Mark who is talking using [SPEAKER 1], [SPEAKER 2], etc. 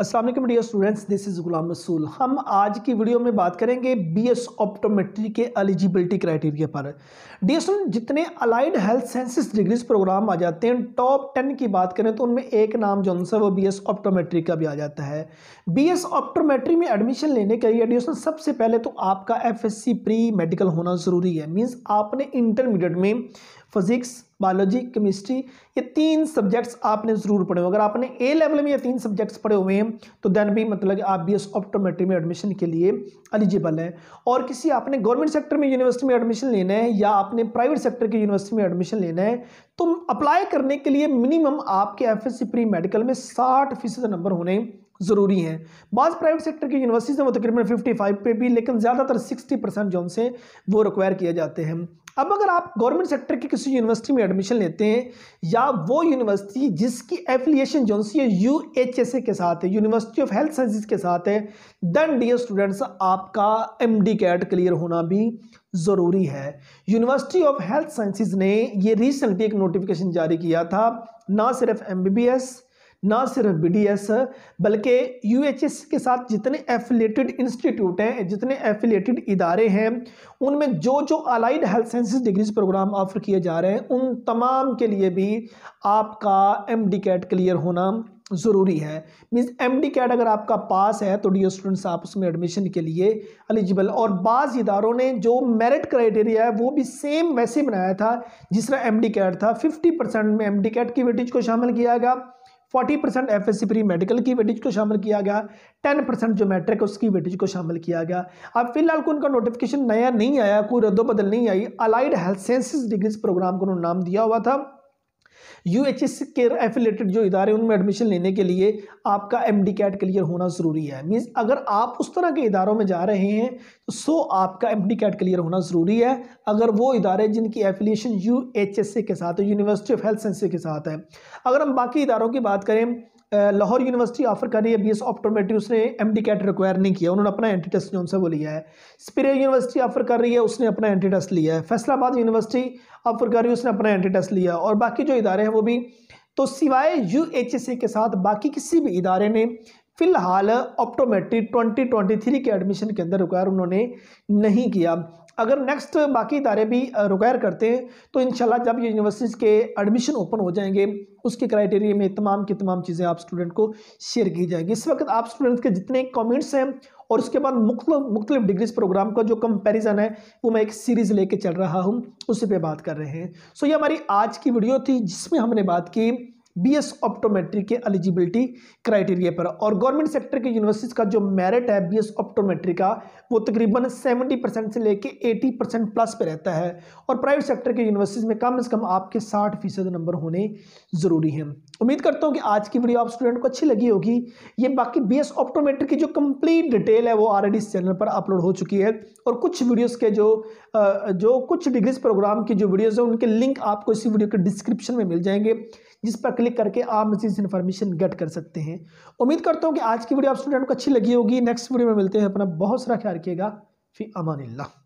[SPEAKER 1] Aslam dear students this is Ghulam Rasool हम आज की वीडियो में बात करेंगे बी एस ऑप्टोमेट्री के एलिजिबिलिटी क्राइटेरिया पर डी एस जितने allied health sciences degrees programme आ जाते हैं टॉप टेन की बात करें तो उनमें एक नाम जो सा वो बी एस ऑप्टोमेट्री का भी आ जाता है बी एस ऑप्टोमेट्री में एडमिशन लेने के लिए डियर सबसे पहले तो आपका F S C pre medical होना ज़रूरी है मीन्स आपने इंटरमीडिएट में फिजिक्स बायोलॉजी केमिस्ट्री ये तीन सब्जेक्ट्स आपने ज़रूर पढ़े हो अगर आपने ए लेवल में ये तीन सब्जेक्ट्स पढ़े हुए हैं तो देन भी मतलब आप बी एस ऑप्टोमेट्री में एडमिशन के लिए एलिजिबल है और किसी आपने गवर्नमेंट सेक्टर में यूनिवर्सिटी में एडमिशन लेना है या आपने प्राइवेट सेक्टर की यूनिवर्सिटी में एडमिशन लेना है तो अप्लाई करने के लिए मिनिमम आपके एफ प्री मेडिकल में साठ फीसद नंबर होने ज़रूरी हैं बाद प्राइवेट सेक्टर की यूनिवर्सिटीज़ में वो तकरीबन 55 पे भी लेकिन ज़्यादातर 60 परसेंट जो उनसे वो रिक्वायर किए जाते हैं अब अगर आप गवर्नमेंट सेक्टर की किसी यूनिवर्सिटी में एडमिशन लेते हैं या वो यूनिवर्सिटी जिसकी एफिलिएशन जो सी है यू एच एस ए के साथ है यूनिवर्सिटी ऑफ हेल्थ साइंसिस के साथ है देन डी स्टूडेंट्स आपका एम डी कैट क्लियर होना भी ज़रूरी है यूनिवर्सिटी ऑफ हेल्थ साइंसिस ने ये रिसेंटली एक नोटिफिकेशन जारी किया था ना सिर्फ एम बी बी एस ना सिर्फ बी डी एस बल्कि यू एच एस के साथ जितने एफिलेटेड इंस्टीट्यूट हैं जितने एफिलेटेड इदारे हैं उनमें जो जो allied health sciences degrees programme offer किए जा रहे हैं उन तमाम के लिए भी आपका एम डी कैट क्लियर होना ज़रूरी है मीन्स एम डी कैट अगर आपका पास है तो डी स्टूडेंट्स आप उसमें एडमिशन के लिए एलिजिबल और बाज़ इदारों ने जो मेरिट क्राइटेरिया है वो भी सेम वैसे बनाया था जिस तरह एम डी कैट था फिफ्टी परसेंट में एम डी कैट की वेटेज को शामिल किया गया 40 percent F S pre medical की वेटेज को शामिल किया गया 10 परसेंट जो मैट्रिक उसकी वेटेज को शामिल किया गया अब फिलहाल को उनका नोटिफिकेशन नया नहीं आया कोई रद्दोबदल नहीं आई allied health sciences degrees programme को उन्होंने नाम दिया हुआ था यू एच एस के एफिलेटेड जो इदारे उनमें एडमिशन लेने के लिए आपका एम डी कैट क्लियर होना ज़रूरी है मीन्स अगर आप उस तरह के इदारों में जा रहे हैं तो सो आपका एम डी कैट क्लियर होना ज़रूरी है अगर वो इदारे जिनकी एफिलिएशन यू एच एस ए के साथ यूनिवर्सिटी ऑफ हेल्थ साइंस के साथ है अगर हम बाकी इदारों की बात करें लाहौर यूनिवर्सिटी ऑफर कर रही है बी एस ऑप्टोमेट्री उसने एम डी कैट रिक्वायर नहीं किया उन्होंने अपना एंटी टेस्ट जो उनसे वो लिया है स्प्रे यूनिवर्सिटी ऑफर कर रही है उसने अपना एंटी टेस्ट लिया है फैसलाबाद यूनिवर्सिटी ऑफर कर रही है उसने अपना एंटी टेस्ट लिया और बाकी जो इदारे हैं वो भी तो सिवाय यू एच एस के साथ बाकी किसी भी इदारे ने फिलहाल ऑप्टोमेट्री 2023 के एडमिशन के अंदर रिक्वायर उन्होंने नहीं किया अगर नेक्स्ट बाकी इदारे भी रिक्वायर करते हैं तो शाला जब यूनिवर्सिटीज़ के एडमिशन ओपन हो जाएंगे उसके क्राइटेरिया में तमाम की तमाम चीज़ें आप स्टूडेंट को शेयर की जाएंगी इस वक्त आप स्टूडेंट्स के जितने कॉमेंट्स हैं और उसके बाद मुख्तलिफ मुख्त डिग्रीज प्रोग्राम का जो कंपेरिजन है वो मैं एक सीरीज़ लेके चल रहा हूँ उसी पर बात कर रहे हैं सो ये हमारी आज की वीडियो थी जिसमें हमने बात की बीएस ऑप्टोमेट्री के एलिजिबिलिटी क्राइटेरिया पर और गवर्नमेंट सेक्टर के यूनिवर्सिटीज का जो मेरिट है बीएस ऑप्टोमेट्री का वो तकरीबन 70 परसेंट से लेके 80 परसेंट प्लस पे रहता है और प्राइवेट सेक्टर के यूनिवर्सिटीज में कम से कम आपके 60 फीसद नंबर होने ज़रूरी हैं उम्मीद करता हूँ कि आज की वीडियो आप स्टूडेंट को अच्छी लगी होगी ये बाकी बी एस ऑप्टोमेट्री की जो कंप्लीट डिटेल है वो ऑलरेडी इस चैनल पर अपलोड हो चुकी है और कुछ वीडियोज़ के जो जो कुछ डिग्रीज प्रोग्राम की जो वीडियोज़ हैं उनके लिंक आपको इसी वीडियो के डिस्क्रिप्शन में मिल जाएंगे जिस पर क्लिक करके आप मजीद इन्फॉर्मेशन गेट कर सकते हैं उम्मीद करता हूँ कि आज की वीडियो आप स्टूडेंट को अच्छी लगी होगी नेक्स्ट वीडियो में मिलते हैं अपना बहुत सारा ख्याल रखिएगा फिर अमान